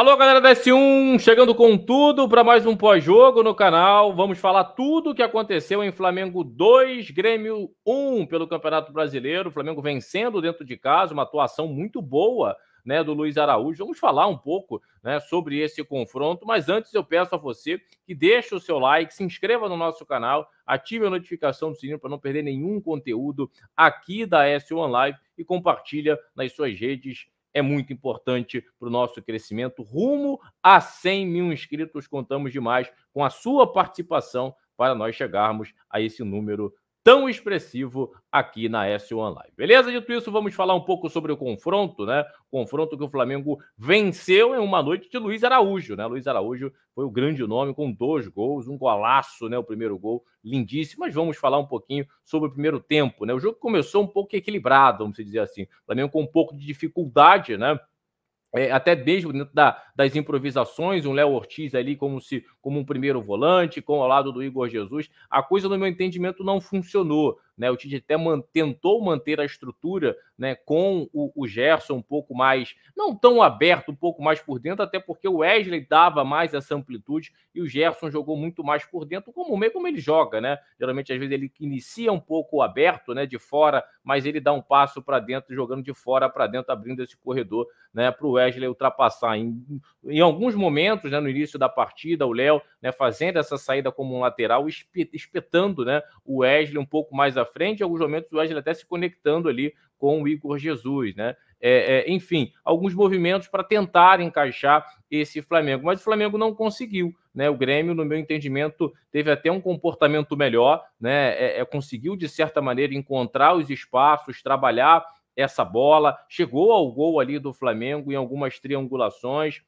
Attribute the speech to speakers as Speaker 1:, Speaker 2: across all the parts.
Speaker 1: Alô, galera da S1, chegando com tudo para mais um pós-jogo no canal. Vamos falar tudo o que aconteceu em Flamengo 2, Grêmio 1 pelo Campeonato Brasileiro. Flamengo vencendo dentro de casa, uma atuação muito boa né, do Luiz Araújo. Vamos falar um pouco né, sobre esse confronto, mas antes eu peço a você que deixe o seu like, se inscreva no nosso canal, ative a notificação do sininho para não perder nenhum conteúdo aqui da S1 Live e compartilha nas suas redes sociais é muito importante para o nosso crescimento. Rumo a 100 mil inscritos, contamos demais com a sua participação para nós chegarmos a esse número tão expressivo aqui na S1 Live. Beleza? Dito isso, vamos falar um pouco sobre o confronto, né? confronto que o Flamengo venceu em uma noite de Luiz Araújo, né? Luiz Araújo foi o grande nome com dois gols, um golaço, né? O primeiro gol lindíssimo, mas vamos falar um pouquinho sobre o primeiro tempo, né? O jogo começou um pouco equilibrado, vamos dizer assim. O Flamengo com um pouco de dificuldade, né? é, até mesmo dentro da, das improvisações, um Léo Ortiz ali como se como um primeiro volante, com ao lado do Igor Jesus, a coisa no meu entendimento não funcionou. Né? O Tite até man, tentou manter a estrutura né, com o, o, Gerson um pouco mais, não tão aberto, um pouco mais por dentro, até porque o Wesley dava mais essa amplitude e o Gerson jogou muito mais por dentro, como meio como ele joga, né? Geralmente, às vezes, ele inicia um pouco aberto, né? De fora, mas ele dá um passo para dentro, jogando de fora para dentro, abrindo esse corredor né, para o Wesley ultrapassar. Em, em alguns momentos, né, no início da partida, o Léo né, fazendo essa saída como um lateral, espetando né, o Wesley um pouco mais à frente, em alguns momentos o Wesley até se conectando ali com o Igor Jesus, né? É, é, enfim, alguns movimentos para tentar encaixar esse Flamengo. Mas o Flamengo não conseguiu. Né? O Grêmio, no meu entendimento, teve até um comportamento melhor, né? É, é conseguiu, de certa maneira, encontrar os espaços, trabalhar essa bola, chegou ao gol ali do Flamengo em algumas triangulações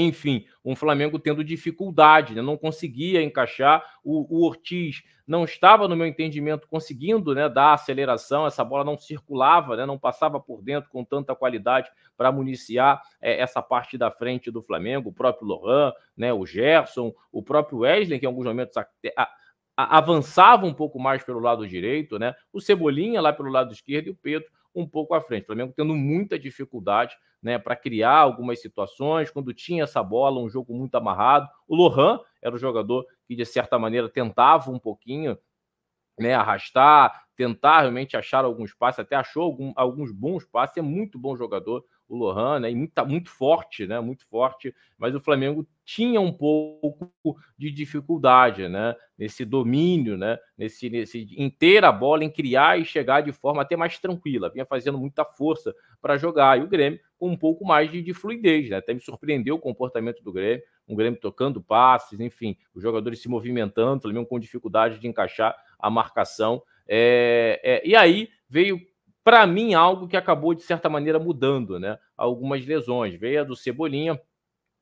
Speaker 1: enfim, um Flamengo tendo dificuldade, né? não conseguia encaixar. O, o, Ortiz não estava, no meu entendimento, conseguindo né, dar aceleração, essa bola não circulava, né, não passava por dentro com tanta qualidade para municiar é, essa parte da frente do Flamengo. O próprio Lohan, né, o Gerson, o próprio Wesley, que em alguns momentos a, a, avançava um pouco mais pelo lado direito, né? o Cebolinha lá pelo lado esquerdo e o Pedro um pouco à frente. O Flamengo tendo muita dificuldade né, para criar algumas situações, quando tinha essa bola, um jogo muito amarrado. O Lohan era o jogador que, de certa maneira, tentava um pouquinho né, arrastar, tentar realmente achar alguns passes, até achou algum, alguns bons passes, é muito bom jogador, o Lohan, né? E muito, muito forte, né? Muito forte, mas o Flamengo tinha um pouco de dificuldade, né? Nesse domínio, né? Nesse, nesse em ter a bola, em criar e chegar de forma até mais tranquila. Vinha fazendo muita força para jogar. E o Grêmio com um pouco mais de, de, fluidez, né? Até me surpreendeu o comportamento do Grêmio. Um Grêmio tocando passes, enfim, os jogadores se movimentando, o Flamengo com dificuldade de encaixar a marcação. É, é, e aí veio para mim, algo que acabou, de certa maneira, mudando né? algumas lesões. Veio a do Cebolinha,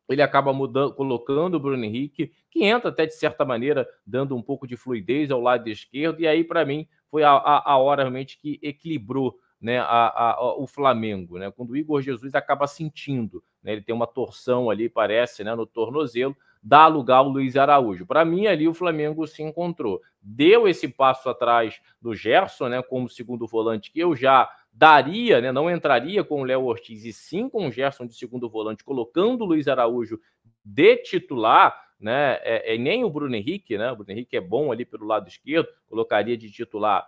Speaker 1: ele acaba mudando, colocando o Bruno Henrique, que entra até, de certa maneira, dando um pouco de fluidez ao lado esquerdo, e aí, para mim, foi a, a, a, hora realmente que equilibrou né, a, o Flamengo, né? quando o Igor Jesus acaba sentindo, né? ele tem uma torção ali, parece, né, no tornozelo, da lugar ao Luiz Araújo. Para mim, ali o Flamengo se encontrou. Deu esse passo atrás do Gerson, né, como segundo volante, que eu já daria, né, não entraria com o Léo Ortiz e sim com o Gerson de segundo volante, colocando o Luiz Araújo de titular, né, é, é nem o Bruno Henrique, né, o Bruno Henrique é bom ali pelo lado esquerdo, colocaria de titular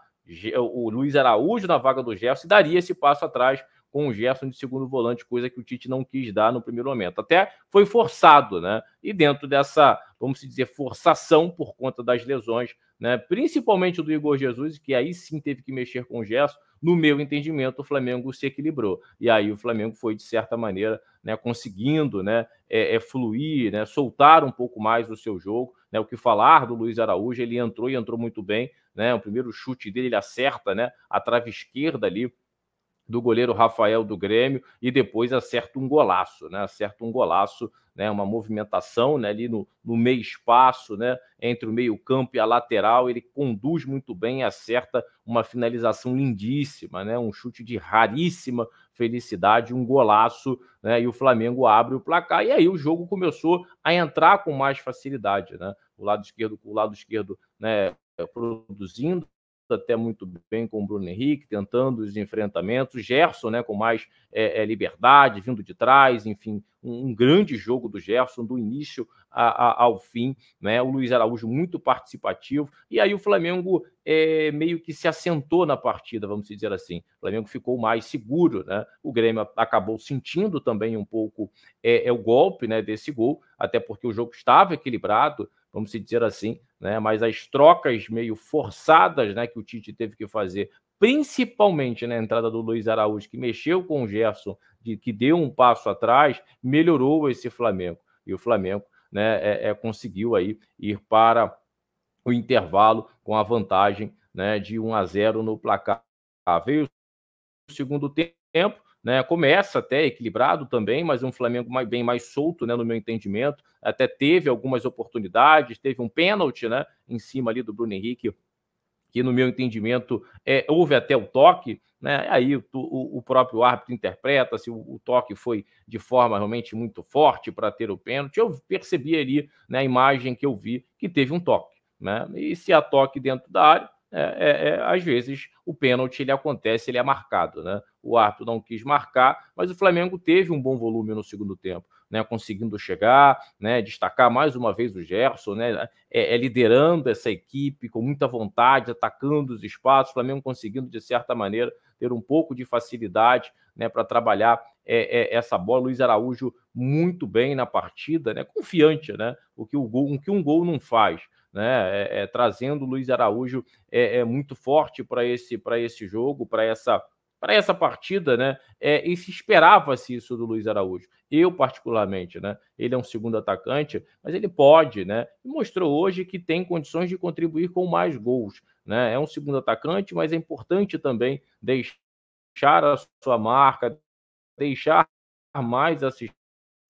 Speaker 1: o Luiz Araújo na vaga do Gerson e daria esse passo atrás com o Gerson de segundo volante, coisa que o Tite não quis dar no primeiro momento. Até foi forçado, né? E dentro dessa, vamos dizer, forçação por conta das lesões, né? Principalmente do Igor Jesus, que aí sim teve que mexer com o Gerson. No meu entendimento, o Flamengo se equilibrou. E aí o Flamengo foi, de certa maneira, né, conseguindo né, é, é fluir, né, soltar um pouco mais o seu jogo. Né, o que falar do Luiz Araújo, ele entrou e entrou muito bem. Né, o primeiro chute dele, ele acerta né, a trave esquerda ali do goleiro Rafael do Grêmio e depois acerta um golaço, né? Acerta um golaço, né? Uma movimentação né? ali no, no meio espaço, né? Entre o meio campo e a lateral, ele conduz muito bem, acerta uma finalização lindíssima, né? Um chute de raríssima felicidade, um golaço, né? E o Flamengo abre o placar e aí o jogo começou a entrar com mais facilidade, né? O lado esquerdo, o lado esquerdo, né? Produzindo até muito bem com o Bruno Henrique, tentando os enfrentamentos. Gerson, né, com mais é, é, liberdade, vindo de trás, enfim, um, um, grande jogo do Gerson, do início a, a, ao fim, né? O Luiz Araújo muito participativo, e aí o Flamengo é, meio que se assentou na partida, vamos dizer assim. O Flamengo ficou mais seguro, né? O Grêmio acabou sentindo também um pouco é, é o golpe né, desse gol, até porque o jogo estava equilibrado vamos dizer assim, né? Mas as trocas meio forçadas, né, que o Tite teve que fazer, principalmente na entrada do Luiz Araújo, que mexeu com o Gerson, de, que deu um passo atrás, melhorou esse Flamengo. E o Flamengo, né, é, é conseguiu aí ir para o intervalo com a vantagem, né, de 1 a 0 no placar. Veio o segundo tempo, né, começa até equilibrado também, mas um Flamengo mais, bem mais solto, né, no meu entendimento. Até teve algumas oportunidades, teve um pênalti, né, em cima ali do Bruno Henrique, que no meu entendimento é, houve até o toque, né? Aí o, o, o próprio árbitro interpreta se o, o, toque foi de forma realmente muito forte para ter o pênalti. Eu percebi ali né, a imagem que eu vi que teve um toque, né? E se há toque dentro da área, é, é, é, às vezes o pênalti ele acontece, ele é marcado, né? O árbitro não quis marcar, mas o Flamengo teve um bom volume no segundo tempo, né? Conseguindo chegar, né? Destacar mais uma vez o Gerson, né? É, é liderando essa equipe com muita vontade, atacando os espaços, o Flamengo conseguindo de certa maneira ter um pouco de facilidade, né? Para trabalhar é, é, essa bola, Luiz Araújo muito bem na partida, né? Confiante, né? O que o gol, o que um gol não faz né? É, é, trazendo o Luiz Araújo é, é muito forte para esse, para esse jogo, para essa para essa partida, né? É, e se esperava-se isso do Luiz Araújo. Eu, particularmente, né? Ele é um segundo atacante, mas ele pode, né? mostrou hoje que tem condições de contribuir com mais gols. Né? É um segundo atacante, mas é importante também deixar a sua marca, deixar mais assistência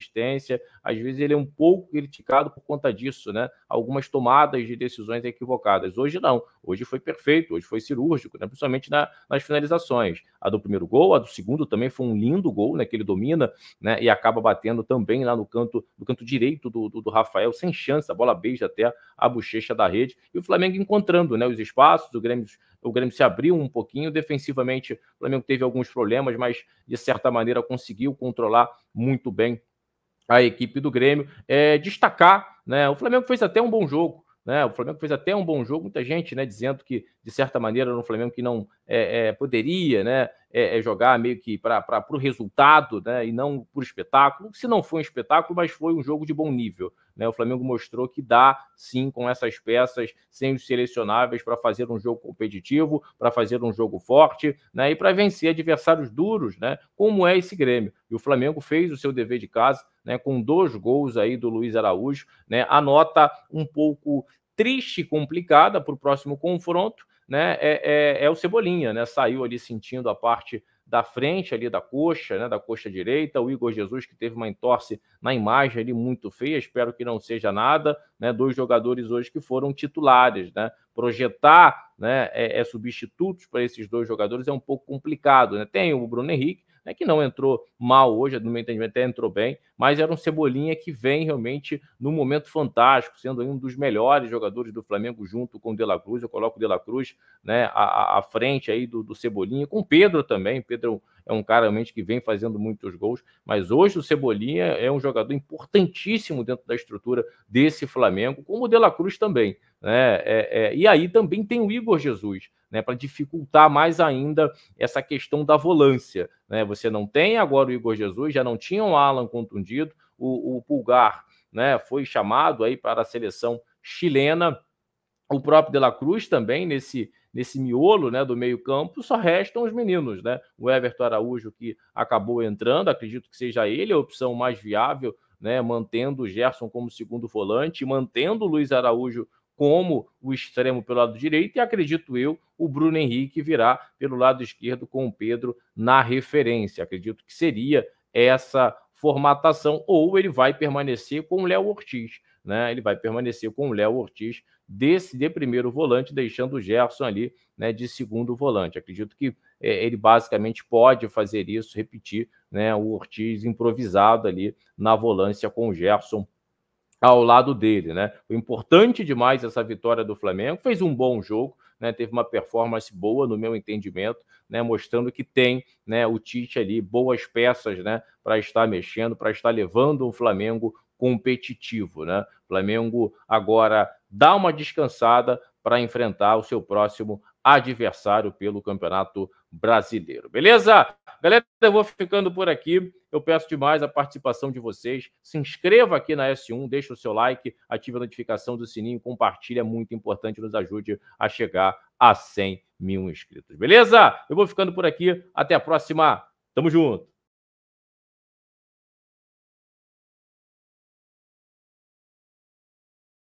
Speaker 1: assistência. Às vezes ele é um pouco criticado por conta disso, né? Algumas tomadas de decisões equivocadas. Hoje não. Hoje foi perfeito, hoje foi cirúrgico, né? principalmente na, nas finalizações. A do primeiro gol, a do segundo também foi um lindo gol, né? Que ele domina, né? E acaba batendo também lá no canto, no canto direito do, do, do Rafael, sem chance. A bola beija até a bochecha da rede. E o Flamengo encontrando, né? Os espaços, o Grêmio o Grêmio se abriu um pouquinho. Defensivamente, o Flamengo teve alguns problemas, mas de certa maneira conseguiu controlar muito bem a equipe do Grêmio, é, destacar, né? O Flamengo fez até um bom jogo, né? O Flamengo fez até um bom jogo, muita gente, né, dizendo que de certa maneira era um Flamengo que não é, é, poderia, né, é, é jogar meio que para o resultado, né, e não por espetáculo. Se não foi um espetáculo, mas foi um jogo de bom nível, né? O Flamengo mostrou que dá, sim, com essas peças, sem os selecionáveis para fazer um jogo competitivo, para fazer um jogo forte, né, e para vencer adversários duros, né? Como é esse Grêmio? E o Flamengo fez o seu dever de casa né, com dois gols aí do Luiz Araújo, né, a nota um pouco triste e complicada para o próximo confronto, né, é, é, é, o Cebolinha, né, saiu ali sentindo a parte da frente ali da coxa, né, da coxa direita, o Igor Jesus que teve uma entorse na imagem ali muito feia, espero que não seja nada, né, dois jogadores hoje que foram titulares, né, projetar, né, é, é substitutos para esses dois jogadores é um pouco complicado, né, tem o Bruno Henrique, né, que não entrou mal hoje, no meu entendimento até entrou bem, mas era um Cebolinha que vem realmente num momento fantástico, sendo um dos melhores jogadores do Flamengo junto com o De La Cruz, eu coloco o De La Cruz né, à, à frente aí do, do Cebolinha, com o Pedro também, Pedro é um cara realmente que vem fazendo muitos gols, mas hoje o Cebolinha é um jogador importantíssimo dentro da estrutura desse Flamengo, como o De La Cruz também. Né? É, é, e aí também tem o Igor Jesus, né? Para dificultar mais ainda essa questão da volância. Né? Você não tem agora o Igor Jesus, já não tinha o Alan contundido, o, o Pulgar né, foi chamado aí para a seleção chilena. O próprio De La Cruz também, nesse, nesse miolo né, do meio-campo, só restam os meninos, né? O Everton Araújo, que acabou entrando, acredito que seja ele a opção mais viável, né? Mantendo o Gerson como segundo volante, mantendo o Luiz Araújo como o extremo pelo lado direito, e acredito eu, o Bruno Henrique virá pelo lado esquerdo com o Pedro na referência. Acredito que seria essa formatação, ou ele vai permanecer com o Léo Ortiz, né? Ele vai permanecer com o Léo Ortiz desse de primeiro volante, deixando o Gerson ali né, de segundo volante. Acredito que é, ele basicamente pode fazer isso, repetir né, o Ortiz improvisado ali na volância com o Gerson ao lado dele, né? Foi importante demais essa vitória do Flamengo, fez um bom jogo, né? Teve uma performance boa, no meu entendimento, né? Mostrando que tem, né? O Tite ali boas peças, né? Para estar mexendo, para estar levando o Flamengo competitivo, né? Flamengo agora dá uma descansada para enfrentar o seu próximo adversário pelo Campeonato brasileiro. Beleza? Galera, eu vou ficando por aqui. Eu peço demais a participação de vocês. Se inscreva aqui na S1, deixa o seu like, ative a notificação do sininho, compartilha, é muito importante, nos ajude a chegar a 100 mil inscritos. Beleza? Eu vou ficando por aqui. Até a próxima. Tamo junto.